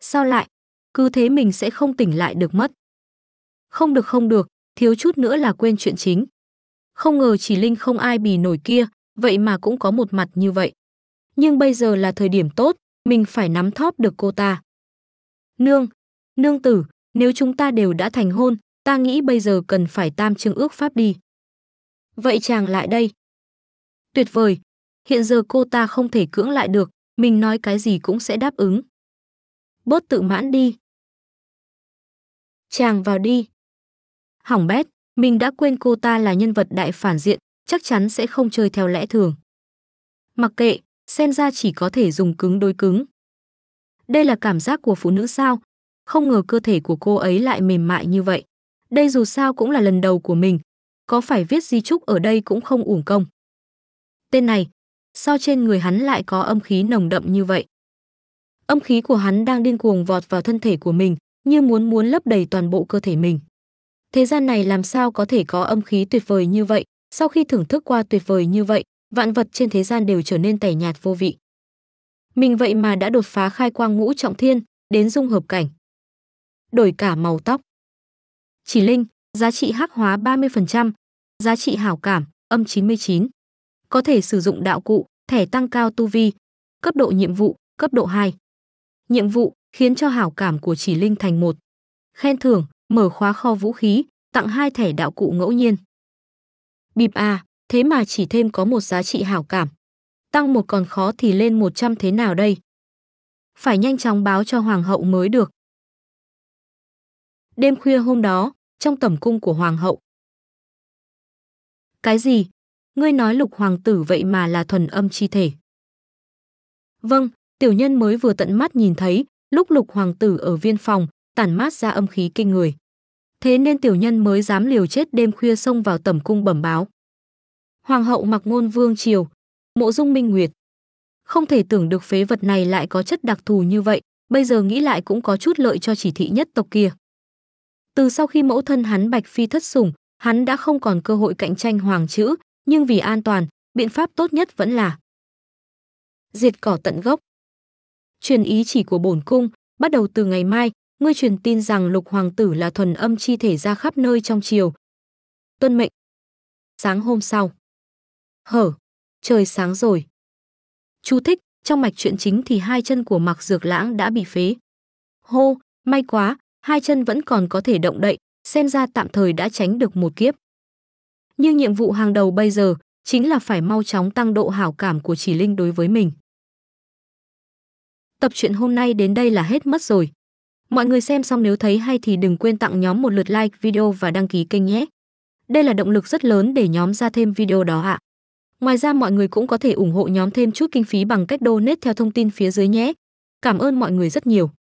Sao lại? Cứ thế mình sẽ không tỉnh lại được mất. Không được không được, thiếu chút nữa là quên chuyện chính. Không ngờ chỉ Linh không ai bì nổi kia, vậy mà cũng có một mặt như vậy. Nhưng bây giờ là thời điểm tốt, mình phải nắm thóp được cô ta. Nương, nương tử, nếu chúng ta đều đã thành hôn, ta nghĩ bây giờ cần phải tam chương ước pháp đi. Vậy chàng lại đây. Tuyệt vời, hiện giờ cô ta không thể cưỡng lại được, mình nói cái gì cũng sẽ đáp ứng bớt tự mãn đi. Chàng vào đi. Hỏng bét, mình đã quên cô ta là nhân vật đại phản diện, chắc chắn sẽ không chơi theo lẽ thường. Mặc kệ, xem ra chỉ có thể dùng cứng đối cứng. Đây là cảm giác của phụ nữ sao? Không ngờ cơ thể của cô ấy lại mềm mại như vậy. Đây dù sao cũng là lần đầu của mình. Có phải viết di trúc ở đây cũng không uổng công. Tên này, sao trên người hắn lại có âm khí nồng đậm như vậy? âm khí của hắn đang điên cuồng vọt vào thân thể của mình như muốn muốn lấp đầy toàn bộ cơ thể mình thế gian này làm sao có thể có âm khí tuyệt vời như vậy sau khi thưởng thức qua tuyệt vời như vậy vạn vật trên thế gian đều trở nên tẻ nhạt vô vị mình vậy mà đã đột phá khai quang ngũ trọng thiên đến dung hợp cảnh đổi cả màu tóc chỉ linh giá trị hắc hóa 30%, giá trị hảo cảm âm 99. Có thể sử dụng đạo cụ, thẻ tăng cao tu vi, cấp độ nhiệm vụ, cấp độ 2. Nhiệm vụ khiến cho hảo cảm của chỉ linh thành một. Khen thưởng, mở khóa kho vũ khí, tặng hai thẻ đạo cụ ngẫu nhiên. Bịp à, thế mà chỉ thêm có một giá trị hảo cảm. Tăng một còn khó thì lên 100 thế nào đây? Phải nhanh chóng báo cho hoàng hậu mới được. Đêm khuya hôm đó, trong tẩm cung của hoàng hậu. Cái gì? Ngươi nói lục hoàng tử vậy mà là thuần âm chi thể. Vâng, tiểu nhân mới vừa tận mắt nhìn thấy, lúc lục hoàng tử ở viên phòng, tản mát ra âm khí kinh người. Thế nên tiểu nhân mới dám liều chết đêm khuya xông vào tẩm cung bẩm báo. Hoàng hậu mặc ngôn vương triều, mộ dung minh nguyệt. Không thể tưởng được phế vật này lại có chất đặc thù như vậy, bây giờ nghĩ lại cũng có chút lợi cho chỉ thị nhất tộc kia. Từ sau khi mẫu thân hắn Bạch Phi thất sủng, hắn đã không còn cơ hội cạnh tranh hoàng chữ, nhưng vì an toàn, biện pháp tốt nhất vẫn là diệt cỏ tận gốc truyền ý chỉ của bổn cung, bắt đầu từ ngày mai, ngươi truyền tin rằng lục hoàng tử là thuần âm chi thể ra khắp nơi trong triều. Tuân mệnh. Sáng hôm sau. Hở, trời sáng rồi. Chú thích, trong mạch chuyện chính thì hai chân của Mạc Dược Lãng đã bị phế. Hô, may quá, hai chân vẫn còn có thể động đậy, xem ra tạm thời đã tránh được một kiếp. Nhưng nhiệm vụ hàng đầu bây giờ chính là phải mau chóng tăng độ hảo cảm của chỉ linh đối với mình. Tập truyện hôm nay đến đây là hết mất rồi. Mọi người xem xong nếu thấy hay thì đừng quên tặng nhóm một lượt like video và đăng ký kênh nhé. Đây là động lực rất lớn để nhóm ra thêm video đó ạ. Ngoài ra mọi người cũng có thể ủng hộ nhóm thêm chút kinh phí bằng cách donate theo thông tin phía dưới nhé. Cảm ơn mọi người rất nhiều.